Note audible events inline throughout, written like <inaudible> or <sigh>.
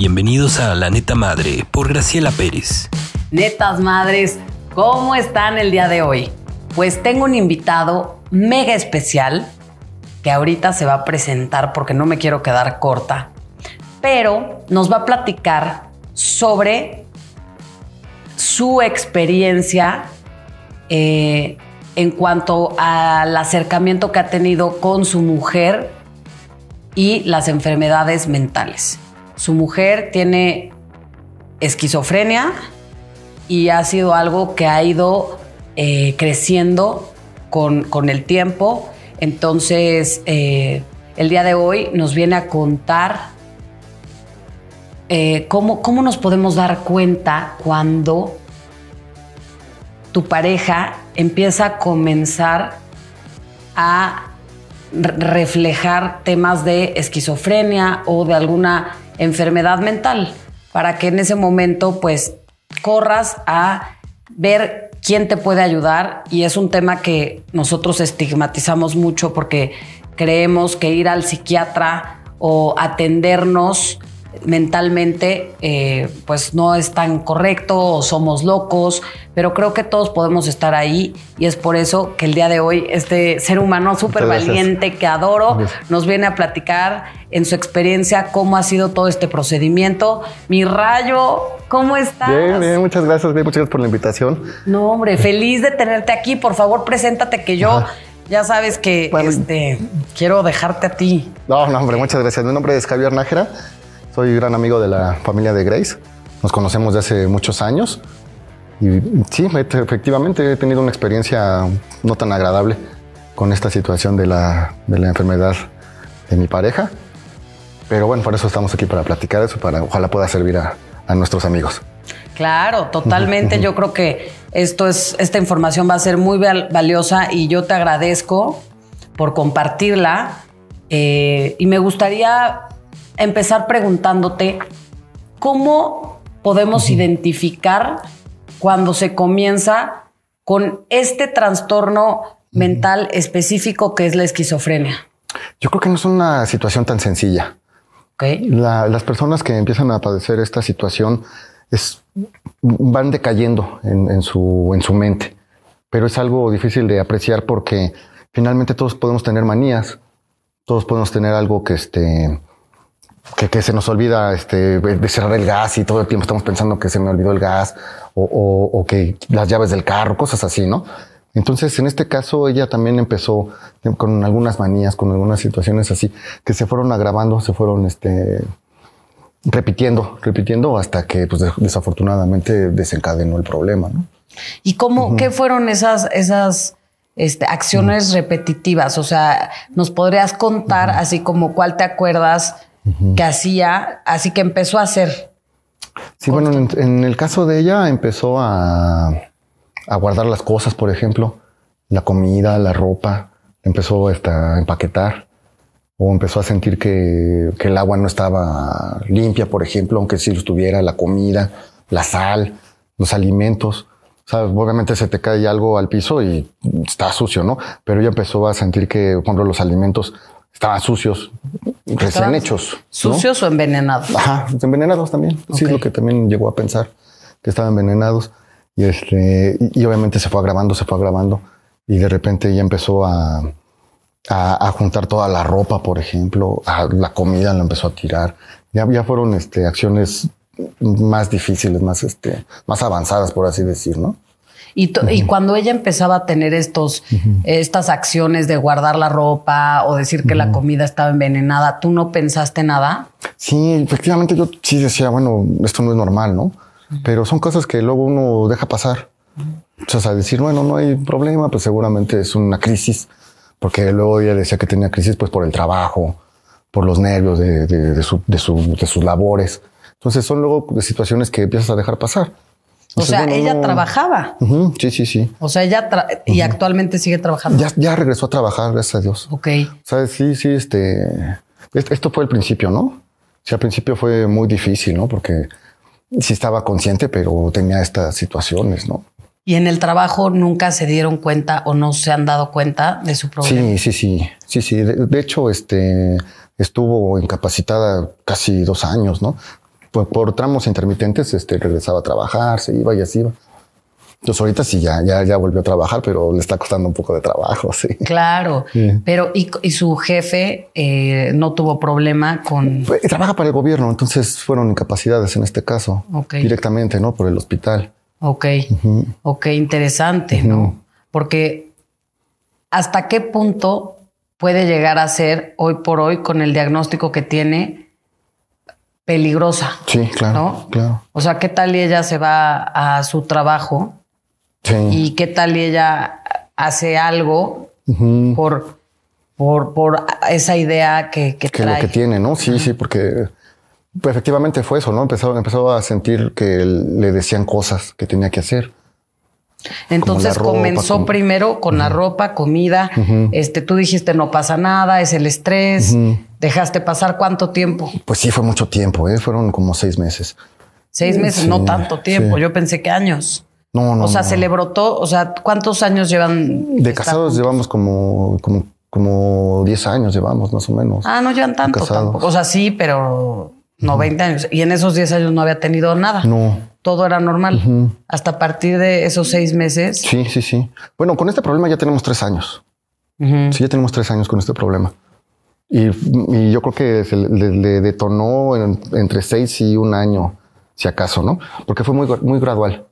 Bienvenidos a La Neta Madre por Graciela Pérez. Netas Madres, ¿cómo están el día de hoy? Pues tengo un invitado mega especial que ahorita se va a presentar porque no me quiero quedar corta, pero nos va a platicar sobre su experiencia eh, en cuanto al acercamiento que ha tenido con su mujer y las enfermedades mentales su mujer tiene esquizofrenia y ha sido algo que ha ido eh, creciendo con, el tiempo. Entonces, eh, el día de hoy nos viene a contar eh, cómo, cómo nos podemos dar cuenta cuando tu pareja empieza a comenzar a reflejar temas de esquizofrenia o de alguna enfermedad mental, para que en ese momento pues corras a ver quién te puede ayudar y es un tema que nosotros estigmatizamos mucho porque creemos que ir al psiquiatra o atendernos mentalmente eh, pues no es tan correcto somos locos, pero creo que todos podemos estar ahí y es por eso que el día de hoy este ser humano súper valiente que adoro nos viene a platicar en su experiencia cómo ha sido todo este procedimiento. Mi rayo, ¿cómo estás? Bien, bien, muchas gracias, muchas gracias por la invitación. No, hombre, feliz de tenerte aquí, por favor, preséntate que yo... Ya sabes que este, quiero dejarte a ti. No, no, hombre, muchas gracias. Mi nombre es Javier Nájera. Soy gran amigo de la familia de Grace. Nos conocemos de hace muchos años. Y sí, efectivamente he tenido una experiencia no tan agradable con esta situación de la, enfermedad de mi pareja. Pero bueno, por eso estamos aquí, para platicar eso, para ojalá pueda servir a, nuestros amigos. Claro, totalmente. Yo creo que esto es, esta información va a ser muy valiosa y yo te agradezco por compartirla. Eh, y me gustaría empezar preguntándote cómo podemos identificar cuando se comienza con este trastorno mental específico que es la esquizofrenia? Yo creo que no es una situación tan sencilla. las personas que empiezan a padecer esta situación es, van decayendo en, su, en su mente, pero es algo difícil de apreciar porque finalmente todos podemos tener manías, todos podemos tener algo que, este, que, se nos olvida este, de cerrar el gas y todo el tiempo estamos pensando que se me olvidó el gas o, que las llaves del carro, cosas así, ¿no? Entonces, en este caso, ella también empezó con algunas manías, con algunas situaciones así, que se fueron agravando, se fueron este, repitiendo, repitiendo hasta que pues, desafortunadamente desencadenó el problema. ¿no? ¿Y cómo, qué fueron esas, esas este, acciones repetitivas? O sea, ¿nos podrías contar así como cuál te acuerdas que hacía, así que empezó a hacer. Sí, bueno, en, el caso de ella empezó a, guardar las cosas, por ejemplo, la comida, la ropa, empezó hasta a empaquetar o empezó a sentir que, el agua no estaba limpia, por ejemplo, aunque sí lo estuviera, la comida, la sal, los alimentos. O sea, obviamente se te cae algo al piso y está sucio, ¿no? Pero ella empezó a sentir que, cuando los alimentos estaban sucios, recién hechos. ¿Sucios o envenenados? Ajá, envenenados también. Sí, es lo que también llegó a pensar, que estaban envenenados. Y, este, y, obviamente se fue agravando, se fue agravando. Y de repente ya empezó a, a, juntar toda la ropa, por ejemplo, a la comida la empezó a tirar. Ya, ya fueron este, acciones más difíciles, más, este, más avanzadas, por así decir, ¿no? Y, cuando ella empezaba a tener estos, estas acciones de guardar la ropa o decir que la comida estaba envenenada, ¿tú no pensaste nada? Sí, efectivamente yo sí decía, bueno, esto no es normal, ¿no? Pero son cosas que luego uno deja pasar. O sea, decir, bueno, no hay problema, pues seguramente es una crisis, porque luego ella decía que tenía crisis pues por el trabajo, por los nervios de, de, de, de, sus labores. Entonces son luego situaciones que empiezas a dejar pasar. O, sea, ella trabajaba. Sí, sí, sí. O sea, ella y actualmente sigue trabajando. Ya, regresó a trabajar, gracias a Dios. Ok. O sea, sí, sí, este, esto fue el principio, ¿no? Sí, al principio fue muy difícil, ¿no? Porque sí estaba consciente, pero tenía estas situaciones, ¿no? Y en el trabajo nunca se dieron cuenta o no se han dado cuenta de su problema. Sí, sí, sí, sí, sí. De, de hecho, este, estuvo incapacitada casi dos años, ¿no? pues por tramos intermitentes este, regresaba a trabajar, se iba y así iba. Entonces ahorita sí ya, ya, ya volvió a trabajar, pero le está costando un poco de trabajo, <laughs> sí. Claro, pero y, su jefe eh, no tuvo problema con... Pues, trabaja para el gobierno, entonces fueron incapacidades en este caso, directamente, ¿no? Por el hospital. Ok, ok, interesante, ¿no? Porque hasta qué punto puede llegar a ser hoy por hoy con el diagnóstico que tiene peligrosa. Sí, claro, claro. O sea, ¿qué tal y ella se va a su trabajo? Sí. ¿Y qué tal y ella hace algo por, por, por, esa idea que, que, lo que tiene, ¿no? Sí, sí, porque pues, efectivamente fue eso, ¿no? Empezó, empezó a sentir que le decían cosas que tenía que hacer. Entonces comenzó primero con la ropa, comida. Este, tú dijiste no pasa nada, es el estrés. Dejaste pasar cuánto tiempo. Pues sí, fue mucho tiempo, ¿eh? fueron como seis meses. Seis meses, no tanto tiempo. Yo pensé que años. No, no. O sea, se le brotó. O sea, ¿cuántos años llevan? De casados llevamos como, como, como 10 años, llevamos más o menos. Ah, no llevan tanto. Tampoco. O sea, sí, pero 90 años. Y en esos 10 años no había tenido nada. No. Todo era normal. Hasta a partir de esos seis meses. Sí, sí, sí. Bueno, con este problema ya tenemos tres años. Sí, ya tenemos tres años con este problema. Y, yo creo que le, detonó entre seis y un año, si acaso, ¿no? Porque fue muy, muy gradual.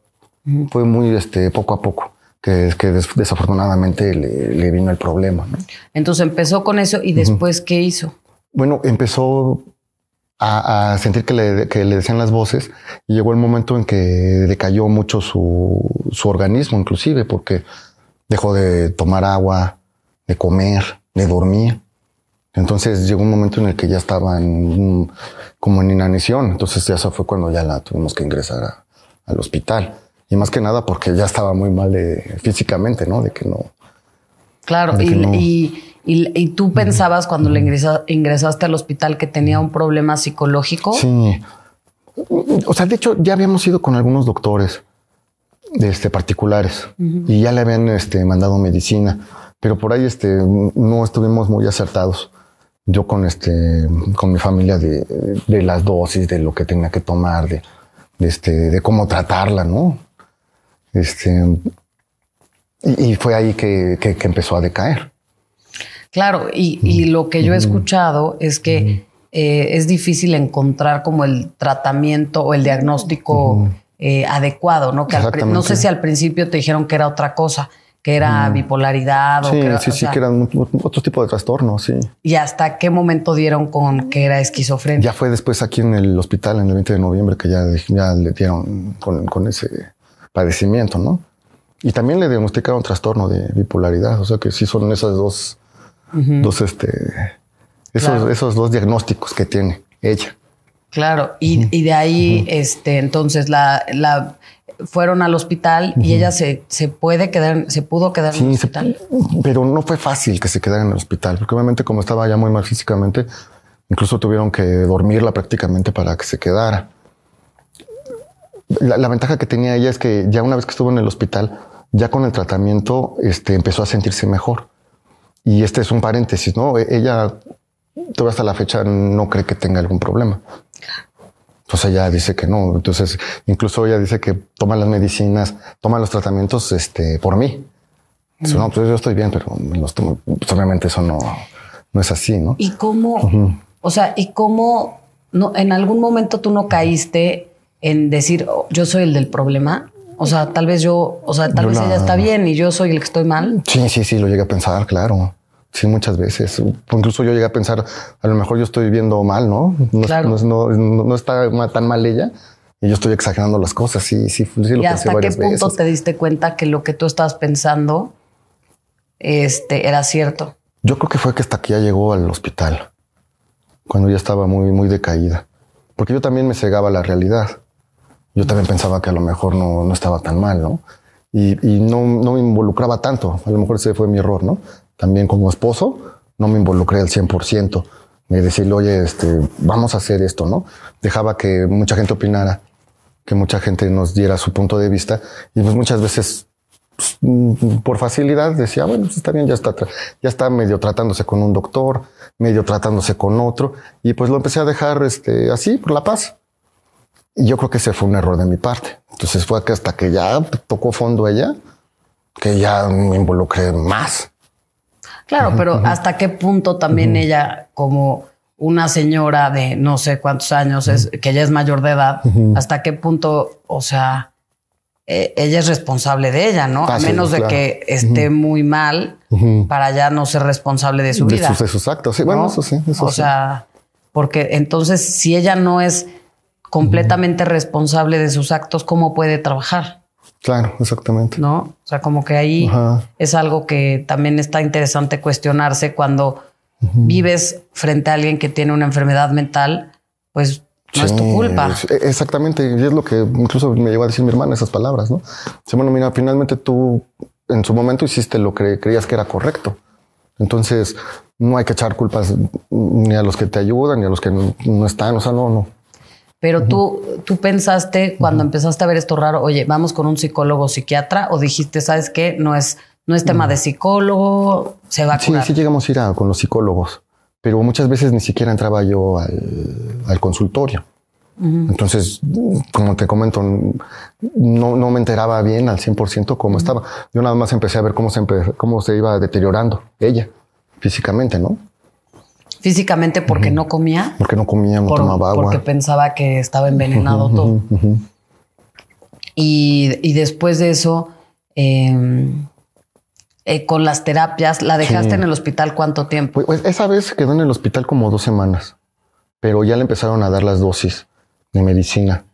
Fue muy este, poco a poco que, que desafortunadamente le, vino el problema. Entonces empezó con eso y después, ¿qué hizo? Bueno, empezó a, sentir que le, decían las voces. Y llegó el momento en que decayó mucho su, organismo, inclusive, porque dejó de tomar agua, de comer, de dormir. Entonces llegó un momento en el que ya estaba en, mm, como en inanición. Entonces ya eso fue cuando ya la tuvimos que ingresar al hospital. Y más que nada porque ya estaba muy mal de, físicamente, ¿no? De que no. Claro, y, y, tú pensabas cuando le ingresa, ingresaste al hospital que tenía un problema psicológico. Sí. O sea, de hecho, ya habíamos ido con algunos doctores este, particulares y ya le habían este, mandado medicina, pero por ahí este, no estuvimos muy acertados. Yo con, este, con mi familia de, las dosis, de lo que tenía que tomar, de, este, de cómo tratarla, ¿no? Este, y, fue ahí que, empezó a decaer. Claro, y, lo que yo he escuchado es que eh, es difícil encontrar como el tratamiento o el diagnóstico eh, adecuado, ¿no? Que no sé si al principio te dijeron que era otra cosa que era bipolaridad. o que era, sí, sí, que eran otro tipo de trastorno, sí. ¿Y hasta qué momento dieron con que era esquizofrenia? Ya fue después aquí en el hospital, en el 20 de noviembre, que ya, le dieron con, ese padecimiento, ¿no? Y también le diagnosticaron trastorno de bipolaridad, o sea que sí son esas dos este, esos, dos diagnósticos que tiene ella. Claro, y, de ahí, este, entonces, la, la, fueron al hospital y ella se, puede quedar, se pudo quedar en el hospital. pero no fue fácil que se quedara en el hospital, porque obviamente como estaba ya muy mal físicamente, incluso tuvieron que dormirla prácticamente para que se quedara. La, la, ventaja que tenía ella es que ya una vez que estuvo en el hospital, ya con el tratamiento este, empezó a sentirse mejor. Y este es un paréntesis, ¿no? E-, ella todavía hasta la fecha no cree que tenga algún problema. Entonces ella dice que no. Entonces, incluso ella dice que toma las medicinas, toma los tratamientos este, por mí. no, pues yo estoy bien, pero pues, obviamente eso no, no es así, ¿no? Y cómo, o sea, y cómo no, en algún momento tú no caíste en decir oh, yo soy el del problema. O sea, tal vez yo, o sea, tal vez ella está bien y yo soy el que estoy mal. Sí, sí, sí, lo llegué a pensar, claro. Sí, muchas veces. Incluso yo llegué a pensar, a lo mejor yo estoy viendo mal, ¿no? No, no, está tan mal ella y yo estoy exagerando las cosas. Sí, sí, sí lo ¿Y hasta qué punto te diste cuenta que lo que tú estabas pensando este, era cierto? Yo creo que fue que hasta que ya llegó al hospital, cuando ya estaba muy, muy decaída. Porque yo también me cegaba la realidad. Yo también pensaba que a lo mejor no, estaba tan mal, ¿no? Y, no, me involucraba tanto. A lo mejor ese fue mi error, ¿no? También como esposo, no me involucré al 100%. Me decía, oye, este, vamos a hacer esto, ¿no? Dejaba que mucha gente opinara, que mucha gente nos diera su punto de vista. Y pues muchas veces, pues, mm, por facilidad, decía, bueno, pues, está bien, ya está, ya está medio tratándose con un doctor, medio tratándose con otro. Y pues lo empecé a dejar este, así, por la paz yo creo que ese fue un error de mi parte. Entonces fue que hasta que ya tocó fondo ella, que ya me involucré más. Claro, pero hasta qué punto también ella, como una señora de no sé cuántos años, es, que ella es mayor de edad, hasta qué punto, o sea, e, ella es responsable de ella, ¿no? a menos de que esté muy mal para ya no ser responsable de su vida. de sus actos, sí, bueno, eso sí. o sea, porque entonces si ella no es completamente responsable de sus actos, cómo puede trabajar. Claro, exactamente. ¿No? O sea, como que ahí es algo que también está interesante cuestionarse cuando vives frente a alguien que tiene una enfermedad mental, pues no es tu culpa. E, exactamente, y es lo que incluso me llevó a decir mi hermana esas palabras, ¿no? se bueno, mira, finalmente tú en su momento hiciste lo que creías que era correcto. Entonces, no hay que echar culpas ni a los que te ayudan, ni a los que no, no están, o sea, no, no pero tú, tú pensaste cuando empezaste a ver esto raro, oye, vamos con un psicólogo psiquiatra, o dijiste, ¿sabes qué? No es, no es tema de psicólogo, se va a curar. Sí, sí llegamos a ir con los psicólogos, pero muchas veces ni siquiera entraba yo al, consultorio. Entonces, como te comento, no, me enteraba bien al 100% cómo estaba. Yo nada más empecé a ver cómo se, cómo se iba deteriorando ella físicamente, ¿no? Físicamente porque no comía. Porque no comía, no tomaba agua. Porque pensaba que estaba envenenado todo. y, después de eso, em, eh, con las terapias, ¿la dejaste en el hospital cuánto tiempo? Pues, pues, esa vez quedó en el hospital como dos semanas, pero ya le empezaron a dar las dosis de medicina.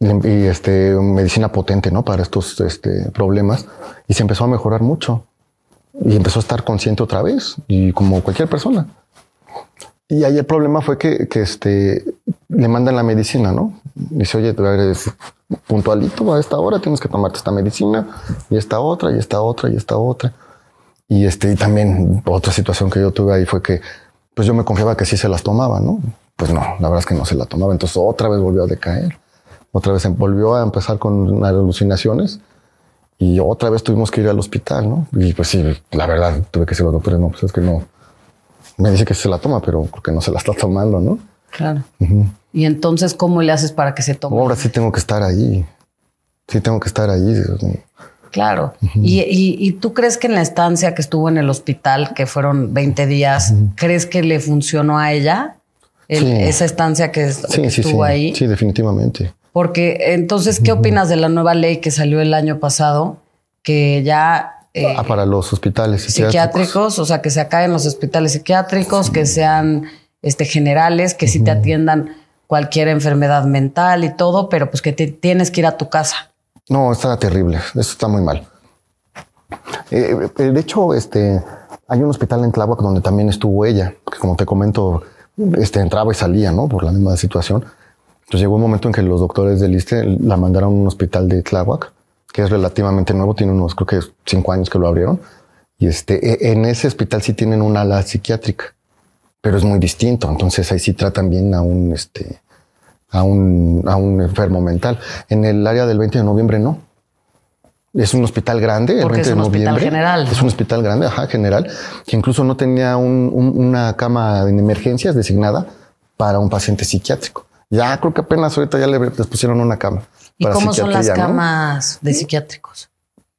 Y este, medicina potente, ¿no? Para estos este, problemas. Y se empezó a mejorar mucho. Y empezó a estar consciente otra vez, y como cualquier persona. Y ahí el problema fue que, este, le mandan la medicina, ¿no? Dice, oye, tú eres puntualito a esta hora, tienes que tomarte esta medicina y esta otra y esta otra y esta otra. Y este, y también otra situación que yo tuve ahí fue que, pues yo me confiaba que sí se las tomaba, ¿no? Pues no, la verdad es que no se la tomaba. Entonces otra vez volvió a decaer. Otra vez em, volvió a empezar con alucinaciones y otra vez tuvimos que ir al hospital, ¿no? Y pues sí, la verdad tuve que ser doctores, no, pues es que no, me dice que se la toma, pero creo que no se la está tomando, ¿no? Claro. Y entonces, ¿cómo le haces para que se tome? Ahora sí tengo que estar ahí. Sí tengo que estar ahí. Claro. y, y, tú crees que en la estancia que estuvo en el hospital, que fueron 20 días, ¿crees que le funcionó a ella esa estancia que, estuvo ahí? Sí, definitivamente. Porque entonces, ¿qué opinas de la nueva ley que salió el año pasado? Que ya eh, ah, para los hospitales psiquiátricos. O sea, que se acaben los hospitales psiquiátricos, que sean este, generales, que sí te atiendan cualquier enfermedad mental y todo, pero pues que tienes que ir a tu casa. No, está terrible. Eso está muy mal. Eh, eh, de hecho, este, hay un hospital en Tláhuac donde también estuvo ella, que como te comento, este, entraba y salía, ¿no? Por la misma situación. Entonces llegó un momento en que los doctores del ISTE la mandaron a un hospital de Tláhuac que es relativamente nuevo, tiene unos creo que cinco años que lo abrieron. Y este, e, en ese hospital sí tienen una ala psiquiátrica, pero es muy distinto. Entonces ahí sí tratan bien a un, este, a un, a un enfermo mental. En el área del 20 de noviembre no. Es un hospital grande, el es un de noviembre. general. Es un hospital grande, ajá, general, que incluso no tenía una cama en emergencias designada para un paciente psiquiátrico. Ya creo que apenas ahorita ya le, les pusieron una cama. ¿Y cómo son las camas de psiquiátricos?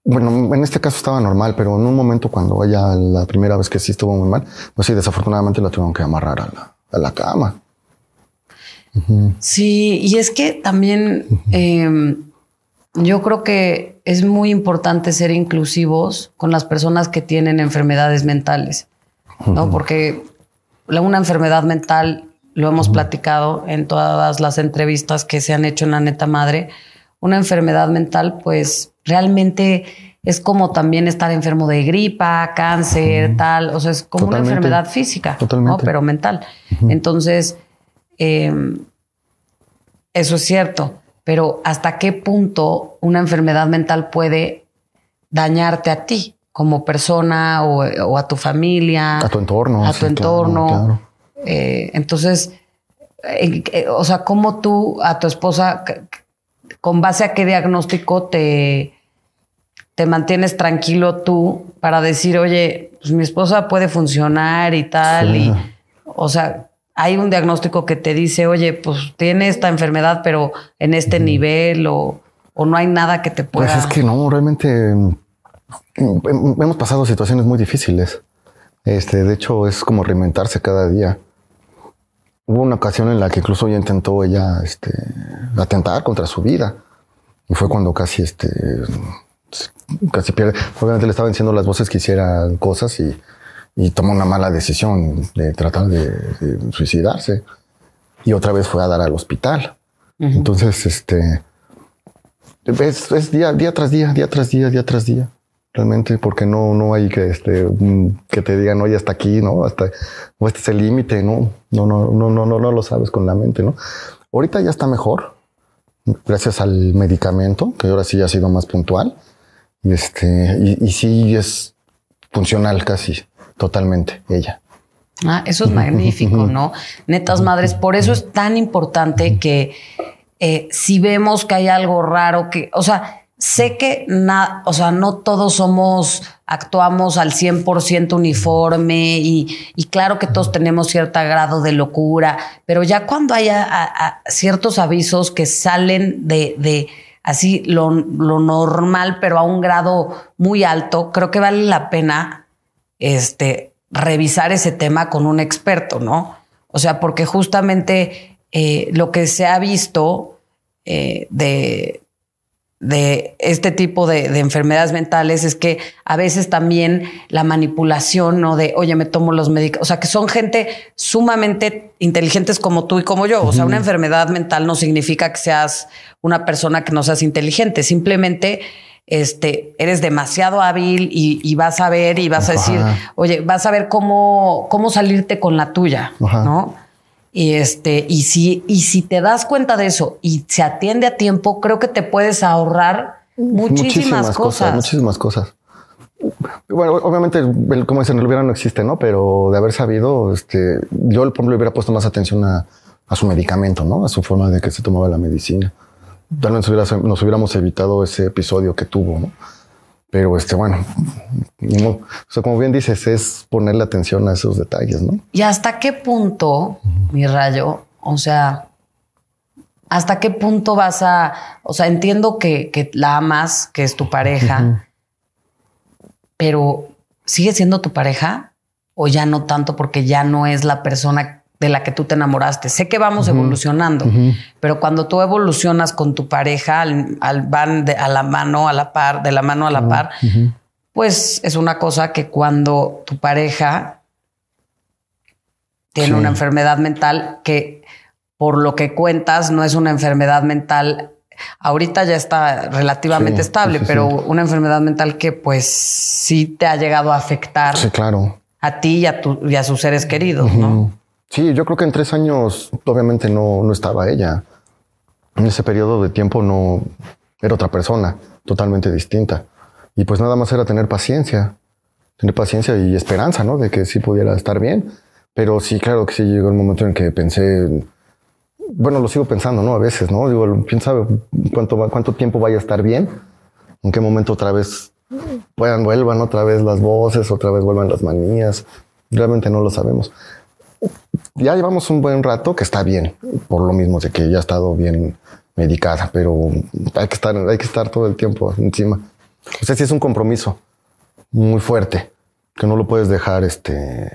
Bueno, en este caso estaba normal, pero en un momento cuando vaya la primera vez que sí estuvo muy mal, pues sí, desafortunadamente la tuvieron que amarrar a la, cama. Sí, y es que también em, yo creo que es muy importante ser inclusivos con las personas que tienen enfermedades mentales, Porque la, una enfermedad mental, lo hemos platicado en todas las entrevistas que se han hecho en la neta madre, una enfermedad mental, pues realmente es como también estar enfermo de gripa, cáncer, tal, o sea, es como una enfermedad física, ¿no? pero mental. Entonces, em, eso es cierto, pero ¿hasta qué punto una enfermedad mental puede dañarte a ti como persona o, a tu familia? A tu entorno. A tu entorno. Eh, entonces, eh, eh, o sea, ¿cómo tú a tu esposa con base a qué diagnóstico te, mantienes tranquilo tú para decir, oye, pues, mi esposa puede funcionar y tal, y, o sea, hay un diagnóstico que te dice, oye, pues tiene esta enfermedad, pero en este nivel, o, o, no hay nada que te pueda. Pues es que no, realmente mm, mm, hemos pasado situaciones muy difíciles. Este, de hecho, es como reinventarse cada día. Hubo una ocasión en la que incluso ella intentó ella este, atentar contra su vida. Y fue cuando casi, este, casi pierde. Obviamente le estaban diciendo las voces que hicieran cosas y, tomó una mala decisión de tratar de, suicidarse. Y otra vez fue a dar al hospital. Entonces, este, es, día, día tras día, día tras día, día tras día realmente, porque no, no hay que, este, mm, que te digan, oye, hasta aquí, ¿no? Hasta, este es el límite, ¿no? No, no, no, no, no, lo sabes con la mente, ¿no? Ahorita ya está mejor, gracias al medicamento, que ahora sí ha sido más puntual, y, este, y, y sí es funcional casi, totalmente, ella. Ah, eso es magnífico, ¿no? Netas madres, por eso es tan importante que eh, si vemos que hay algo raro, que, o sea, sé que o sea, no todos somos, actuamos al 100% uniforme y, claro que todos tenemos cierto grado de locura, pero ya cuando haya ciertos avisos que salen de, así lo, normal, pero a un grado muy alto, creo que vale la pena este, revisar ese tema con un experto, ¿no? O sea, porque justamente eh, lo que se ha visto eh, de de este tipo de, enfermedades mentales es que a veces también la manipulación ¿no? de, oye, me tomo los médicos, o sea, que son gente sumamente inteligentes como tú y como yo. O sea, una enfermedad mental no significa que seas una persona que no seas inteligente, simplemente este, eres demasiado hábil y, vas a ver y vas a decir, oye, vas a ver cómo, cómo salirte con la tuya, ¿no? Y este, y si, y si te das cuenta de eso y se atiende a tiempo, creo que te puedes ahorrar muchísimas, cosas. Muchísimas cosas. Bueno, obviamente, como dicen, el hubiera no existe, ¿no? Pero de haber sabido, este, yo, por hubiera puesto más atención a, su medicamento, ¿no? A su forma de que se tomaba la medicina. Tal vez nos hubiéramos evitado ese episodio que tuvo, ¿no? Pero este, bueno, o sea, como bien dices, es ponerle atención a esos detalles, ¿no? Y hasta qué punto, mi rayo, o sea, hasta qué punto vas a, o sea, entiendo que, la amas, que es tu pareja, pero ¿sigue siendo tu pareja? O ya no tanto porque ya no es la persona de la que tú te enamoraste. Sé que vamos evolucionando, pero cuando tú evolucionas con tu pareja, al, van de, a la mano, a la par, de la mano a la par, pues es una cosa que cuando tu pareja tiene una enfermedad mental que por lo que cuentas no es una enfermedad mental. Ahorita ya está relativamente estable, pero una enfermedad mental que pues sí te ha llegado a afectar claro. a ti y a, tu, y a sus seres queridos, ¿no? Sí, yo creo que en tres años obviamente no, no estaba ella. En ese periodo de tiempo no era otra persona, totalmente distinta. Y pues nada más era tener paciencia, tener paciencia y esperanza, ¿no? De que sí pudiera estar bien. Pero sí, claro que sí llegó el momento en que pensé, bueno, lo sigo pensando, ¿no? A veces, ¿no? Digo, quién sabe cuánto, cuánto tiempo vaya a estar bien, en qué momento otra vez puedan, vuelvan otra vez las voces, otra vez vuelvan las manías. Realmente no lo sabemos ya llevamos un buen rato que está bien, por lo mismo de que ya ha estado bien medicada, pero hay que estar, hay que estar todo el tiempo encima. O sea, sí es un compromiso muy fuerte, que no lo puedes dejar este,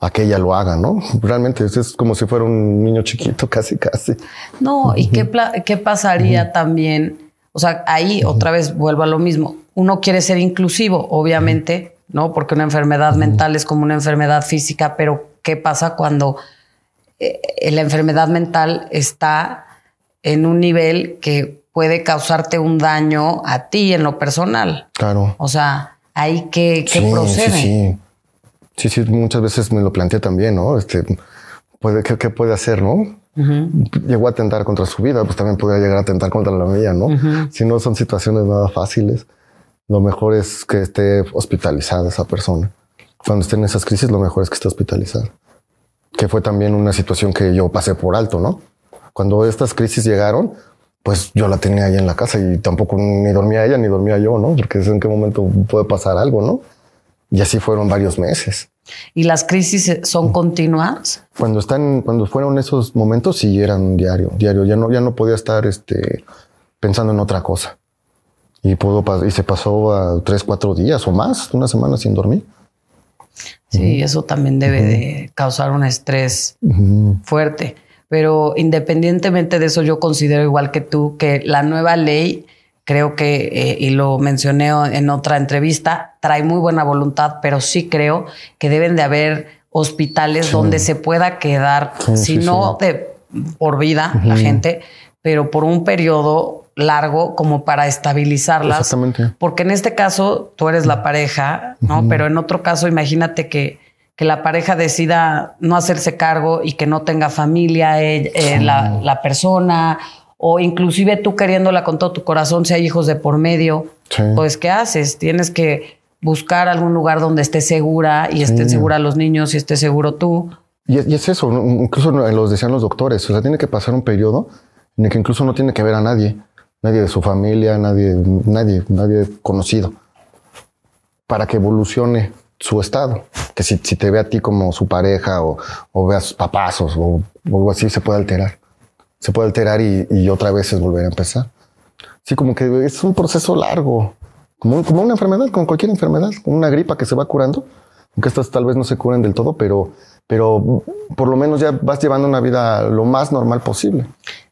a que ella lo haga, ¿no? Realmente es como si fuera un niño chiquito, <laughs> casi, casi. No, ¿y qué, qué pasaría también? O sea, ahí otra vez vuelvo a lo mismo. Uno quiere ser inclusivo, obviamente, ¿no? Porque una enfermedad mental es como una enfermedad física, pero ¿qué pasa cuando eh, la enfermedad mental está en un nivel que puede causarte un daño a ti en lo personal. Claro. O sea, hay que, que sí, Sí, sí, muchas veces me lo planteé también, ¿no? Este, puede, ¿qué, puede hacer, no? Llegó a tentar contra su vida, pues también podría llegar a tentar contra la mía, ¿no? Si no son situaciones nada fáciles, lo mejor es que esté hospitalizada esa persona. Cuando esté en esas crisis, lo mejor es que esté hospitalizada que fue también una situación que yo pasé por alto, ¿no? Cuando estas crisis llegaron, pues yo la tenía ahí en la casa y tampoco ni dormía ella ni dormía yo, ¿no? Porque es en qué momento puede pasar algo, ¿no? Y así fueron varios meses. ¿Y las crisis son continuas? Cuando están, cuando fueron esos momentos, sí eran diario, diario. Ya no, ya no podía estar este, pensando en otra cosa. Y, pudo, y se pasó a tres, cuatro días o más, una semana sin dormir. Sí, eso también debe de causar un estrés fuerte. Pero independientemente de eso, yo considero igual que tú que la nueva ley, creo que, eh, y lo mencioné en otra entrevista, trae muy buena voluntad, pero sí creo que deben de haber hospitales donde se pueda quedar, si no de por vida la gente, pero por un periodo largo como para estabilizarlas. Exactamente. Porque en este caso tú eres la pareja, ¿no? Pero en otro caso, imagínate que, que, la pareja decida no hacerse cargo y que no tenga familia eh, eh, la, persona, o inclusive tú queriéndola con todo tu corazón, si hay hijos de por medio, pues ¿qué haces? Tienes que buscar algún lugar donde esté segura y estén seguros los niños y esté seguro tú. Y es, eso, incluso los decían los doctores, o sea, tiene que pasar un periodo en el que incluso no tiene que ver a nadie nadie de su familia, nadie, nadie, nadie conocido, para que evolucione su estado. Que si, si te ve a ti como su pareja o, o ve a sus papás o, o, algo así, se puede alterar. Se puede alterar y, y otra vez es volver a empezar. Sí, como que es un proceso largo, como, como una enfermedad, como cualquier enfermedad, una gripa que se va curando, aunque estas tal vez no se curen del todo, pero, pero por lo menos ya vas llevando una vida lo más normal posible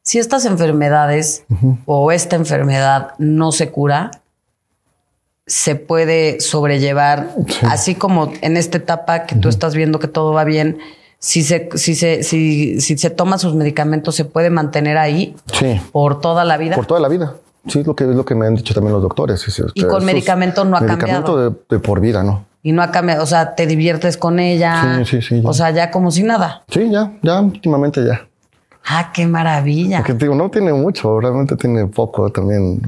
si estas enfermedades o esta enfermedad no se cura, se puede sobrellevar, así como en esta etapa que tú estás viendo que todo va bien, si se, si se, si, se toma sus medicamentos, se puede mantener ahí por toda la vida. Por toda la vida. Sí, es lo que es lo que me han dicho también los doctores. y con medicamento no ha cambiado. Medicamento de, por vida, ¿no? Y no ha cambiado, o sea, te diviertes con ella. Sí, sí, sí. O sea, ya como si nada. Sí, ya, ya, últimamente ya. Ah, qué maravilla. Porque digo, no tiene mucho, realmente tiene poco también.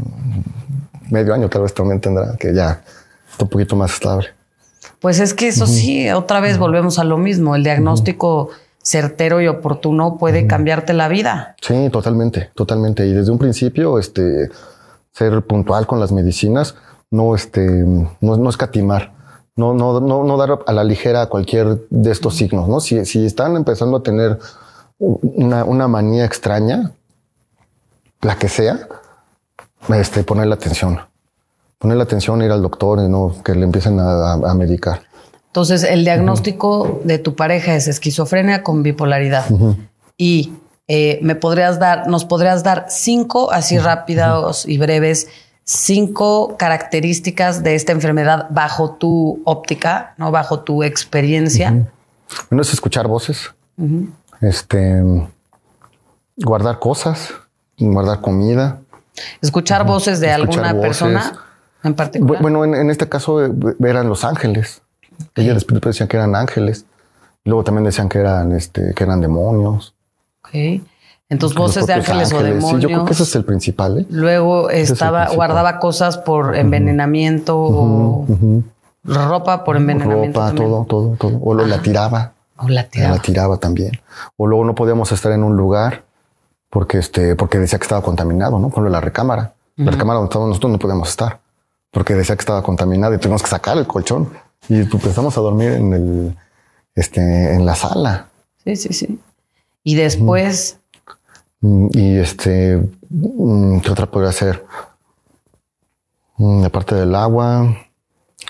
Medio año tal vez también tendrá, que ya está un poquito más estable. Pues es que eso sí, otra vez volvemos a lo mismo. El diagnóstico certero y oportuno puede cambiarte la vida. Sí, totalmente, totalmente. Y desde un principio, este, ser puntual con las medicinas, no, este, no, escatimar. No, no, no, dar a la ligera cualquier de estos signos, ¿no? si están empezando a tener una, una manía extraña, la que sea, este, la atención. Poner la atención, ir al doctor y no que le empiecen a, medicar. Entonces, el diagnóstico de tu pareja es esquizofrenia con bipolaridad. Y eh, me podrías dar, nos podrías dar cinco, así rápidos y breves, cinco características de esta enfermedad bajo tu óptica, ¿no? Bajo tu experiencia. no es escuchar voces este, guardar cosas, guardar comida. Escuchar voces de alguna persona en particular. Bueno, en, este caso eh, eran los ángeles. Ellos después decían que eran ángeles. Luego también decían que eran, este, que eran demonios. Okay. Entonces, voces de ángeles, o demonios. yo creo que ese es el principal. ¿eh? Luego estaba, guardaba cosas por envenenamiento ropa por envenenamiento. Ropa, todo, todo, todo. O lo, la tiraba. O la eh, tiraba. también. O luego no podíamos estar en un lugar porque, este, porque decía que estaba contaminado, ¿no? Con la recámara. La recámara donde nosotros no podíamos estar porque decía que estaba contaminada y tuvimos que sacar el colchón y pues, empezamos a dormir en el, este, en la sala. Sí, sí, sí. Y después. Mm, y este, mm, ¿qué otra podría ser? Mm, parte del agua,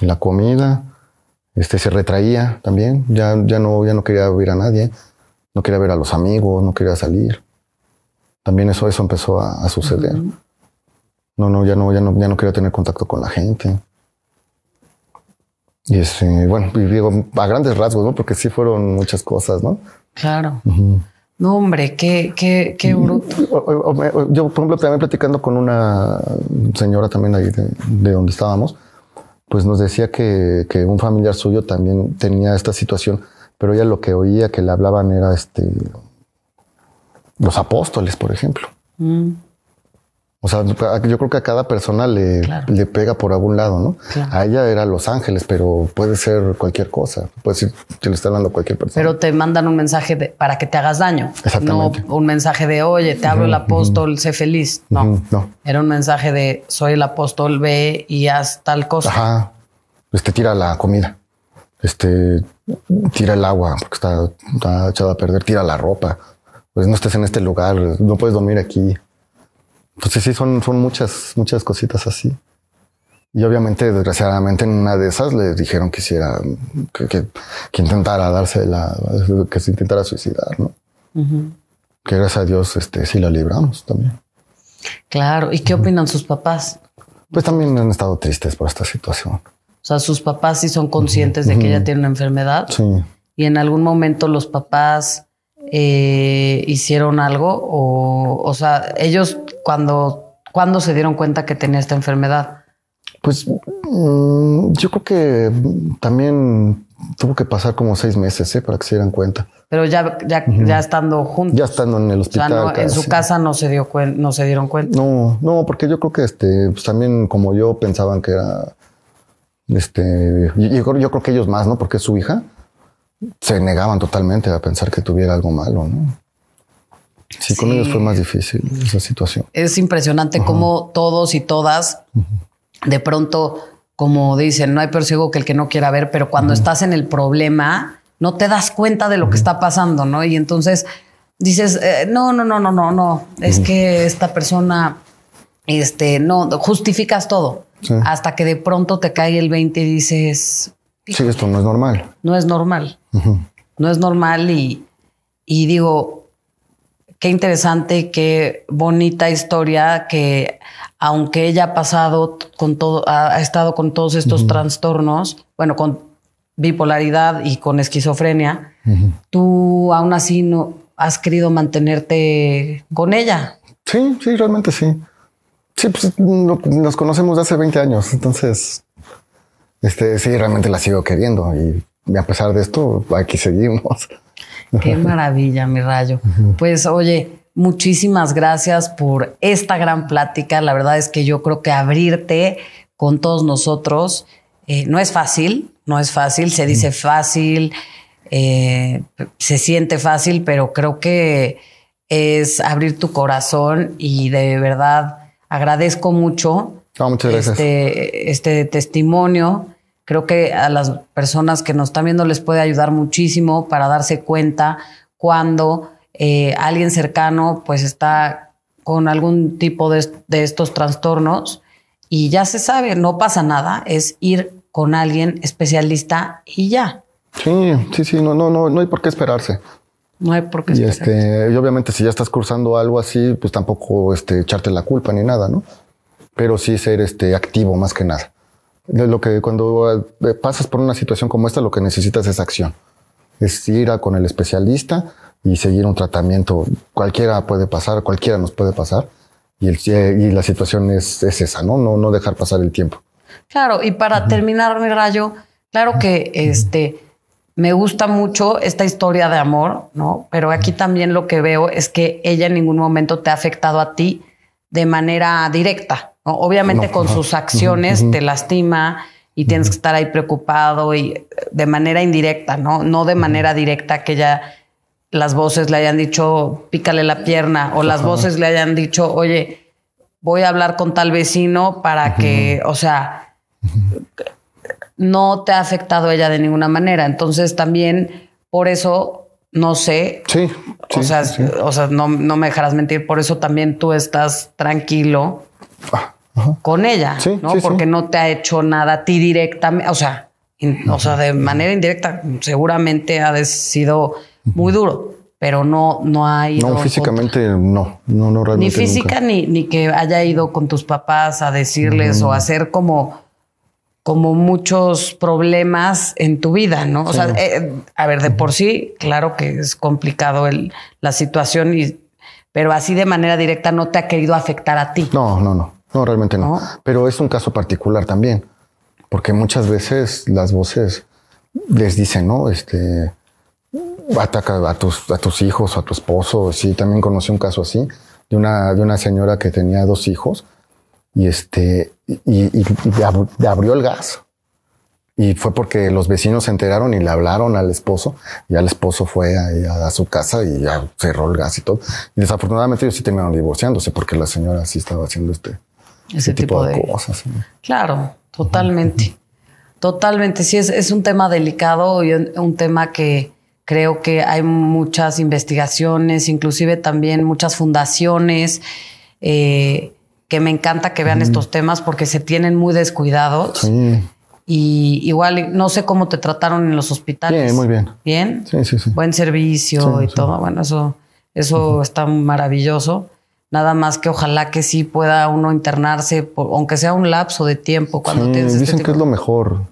la comida este se retraía también, ya, ya, no, ya no quería ver a nadie, no quería ver a los amigos, no quería salir. También eso, eso empezó a, suceder. No, no, ya no, ya no, ya no quería tener contacto con la gente. Y este, bueno, y digo, a grandes rasgos, ¿no? Porque sí fueron muchas cosas, ¿no? Claro. No, hombre, qué, qué, qué bruto. Yo, por ejemplo, también platicando con una señora también ahí de donde estábamos, pues nos decía que, un familiar suyo también tenía esta situación, pero ella lo que oía que le hablaban era este los apóstoles, por ejemplo. Mm. O sea, yo creo que a cada persona le, pega por algún lado, ¿no? A ella era Los Ángeles, pero puede ser cualquier cosa. Puede ser que le está hablando a cualquier persona. Pero te mandan un mensaje para que te hagas daño. No un mensaje de, oye, te hablo el apóstol, sé feliz. No. Era un mensaje de, soy el apóstol, ve y haz tal cosa. Ajá. Este tira la comida. Este tira el agua porque está, echado a perder. Tira la ropa. Pues no estés en este lugar. No puedes dormir aquí entonces pues sí, son, son muchas, muchas cositas así. Y obviamente, desgraciadamente, en una de esas le dijeron que hiciera, que, intentara darse la, que se intentara suicidar, ¿no? Que gracias a Dios, este, sí la libramos también. Claro. ¿Y qué opinan sus papás? Pues también han estado tristes por esta situación. O sea, sus papás sí son conscientes de que ella tiene una enfermedad. Sí. ¿Y en algún momento los papás eh, hicieron algo? O, o sea, ellos cuando, cuando se dieron cuenta que tenía esta enfermedad? Pues mm, yo creo que también tuvo que pasar como seis meses ¿eh? para que se dieran cuenta. Pero ya, ya, estando juntos. Ya estando en el hospital. Ya en su casa no se, dio no se dieron cuenta. No, no, porque yo creo que este, pues, también como yo pensaban que era. Este, yo, creo que ellos más, ¿no? Porque su hija se negaban totalmente a pensar que tuviera algo malo, ¿no? Sí, con ellos fue más difícil esa situación. Es impresionante como cómo todos y todas, de pronto, como dicen, no hay persigo que el que no quiera ver, pero cuando estás en el problema, no te das cuenta de lo que está pasando, ¿no? Y entonces dices, eh, no, no, no, no, no, no, es que esta persona, este, no, justificas todo. Hasta que de pronto te cae el 20 y dices... Sí, esto no es normal. No es normal. No es normal y, y digo, qué interesante, qué bonita historia que aunque ella ha pasado con todo, ha estado con todos estos trastornos, bueno, con bipolaridad y con esquizofrenia, tú aún así no has querido mantenerte con ella. Sí, sí, realmente sí. Sí, pues nos conocemos de hace 20 años, entonces, este, sí, realmente la sigo queriendo y a pesar de esto, aquí seguimos. Qué maravilla, mi rayo. Pues oye, muchísimas gracias por esta gran plática. La verdad es que yo creo que abrirte con todos nosotros eh, no es fácil, no es fácil, se dice fácil, eh, se siente fácil, pero creo que es abrir tu corazón y de verdad agradezco mucho ah, este, este testimonio. Creo que a las personas que nos están viendo les puede ayudar muchísimo para darse cuenta cuando eh, alguien cercano pues está con algún tipo de, estos trastornos y ya se sabe, no pasa nada, es ir con alguien especialista y ya. Sí, sí, sí, no, no, no, no hay por qué esperarse. No hay por qué y este, y obviamente si ya estás cursando algo así, pues tampoco este, echarte la culpa ni nada, ¿no? Pero sí ser este, activo más que nada. Lo que cuando eh, pasas por una situación como esta, lo que necesitas es acción. Es ir a con el especialista y seguir un tratamiento. Cualquiera puede pasar, cualquiera nos puede pasar. Y, eh, la situación es, esa, ¿no? ¿no? dejar pasar el tiempo. Claro, y para terminar mi rayo, claro que este, me gusta mucho esta historia de amor, ¿no? Pero aquí también lo que veo es que ella en ningún momento te ha afectado a ti de manera directa. Obviamente con sus acciones te lastima y tienes que estar ahí preocupado y eh, de manera indirecta, ¿no? No de manera directa que ya las voces le hayan dicho pícale la pierna o las voces le hayan dicho, oye, voy a hablar con tal vecino para que, o sea, no te ha afectado ella de ninguna manera. Entonces también por eso, no sé, sí, o, sea, o sea, no, no, me dejarás mentir, por eso también tú estás tranquilo. Ah, con ella, ¿no? Porque no te ha hecho nada a ti directamente, o sea, o sea, de manera indirecta, seguramente ha sido muy duro, pero no, no ha ido. No, físicamente no, no, no realmente. Ni física Ni, ni que haya ido con tus papás a decirles o hacer como, como muchos problemas en tu vida, ¿no? O sea, eh, a ver, de por sí, claro que es complicado el, la situación y pero así de manera directa no te ha querido afectar a ti. No, no, no. No, realmente no. Pero es un caso particular también, porque muchas veces las voces les dicen, ¿no? Este, ataca a tus, a tus hijos a tu esposo. Sí, también conocí un caso así de una, de una señora que tenía dos hijos y este, y, abrió el gas. Y fue porque los vecinos se enteraron y le hablaron al esposo. Y al esposo fue a, a, su casa y ya cerró el gas y todo. Y desafortunadamente ellos sí terminaron divorciándose porque la señora sí estaba haciendo este, ese, tipo, de, cosas. Claro, totalmente. Totalmente, sí, es, es, un tema delicado y un, tema que creo que hay muchas investigaciones, inclusive también muchas fundaciones eh, que me encanta que vean estos temas porque se tienen muy descuidados. Y igual, no sé cómo te trataron en los hospitales. Bien, muy bien. ¿Bien? Buen servicio y todo. Bueno, eso, eso está maravilloso. Nada más que ojalá que sí pueda uno internarse, aunque sea un lapso de tiempo cuando este Dicen que es lo mejor.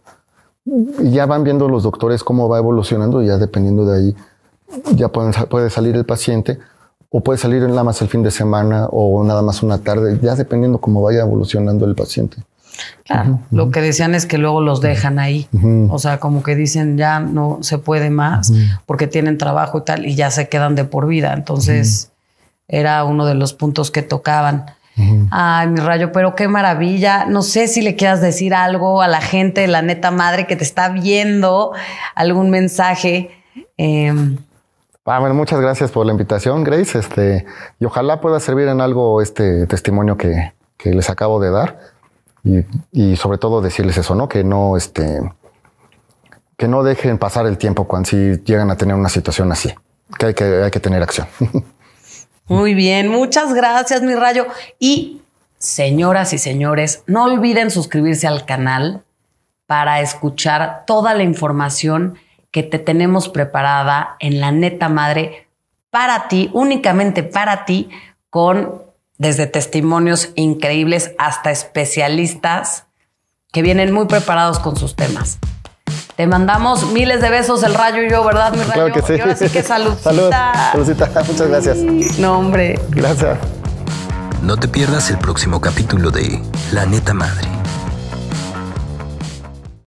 ya van viendo los doctores cómo va evolucionando ya dependiendo de ahí, ya pueden, puede salir el paciente o puede salir la más el fin de semana o nada más una tarde, ya dependiendo cómo vaya evolucionando el paciente. Claro, lo que decían es que luego los dejan ahí, o sea, como que dicen ya no se puede más porque tienen trabajo y tal y ya se quedan de por vida, entonces era uno de los puntos que tocaban. Ay, mi rayo, pero qué maravilla. No sé si le quieras decir algo a la gente, la neta madre que te está viendo, algún mensaje. Em, ah, muchas gracias por la invitación, Grace. Este, y ojalá pueda servir en algo este testimonio que, les acabo de dar. Y, sobre todo decirles eso, ¿no? Que no, este, que no dejen pasar el tiempo cuando si llegan a tener una situación así. Que hay que, hay que tener acción. <laughs> Muy bien, muchas gracias, mi rayo. Y señoras y señores, no olviden suscribirse al canal para escuchar toda la información que te tenemos preparada en la neta madre para ti, únicamente para ti, con desde testimonios increíbles hasta especialistas que vienen muy preparados con sus temas. Te mandamos miles de besos, el rayo y yo, ¿verdad, mi rayo? Claro que sí. Así que <laughs> salud. Salud, saludcita, <laughs> muchas gracias. No, hombre. Gracias. No te pierdas el próximo capítulo de La Neta Madre.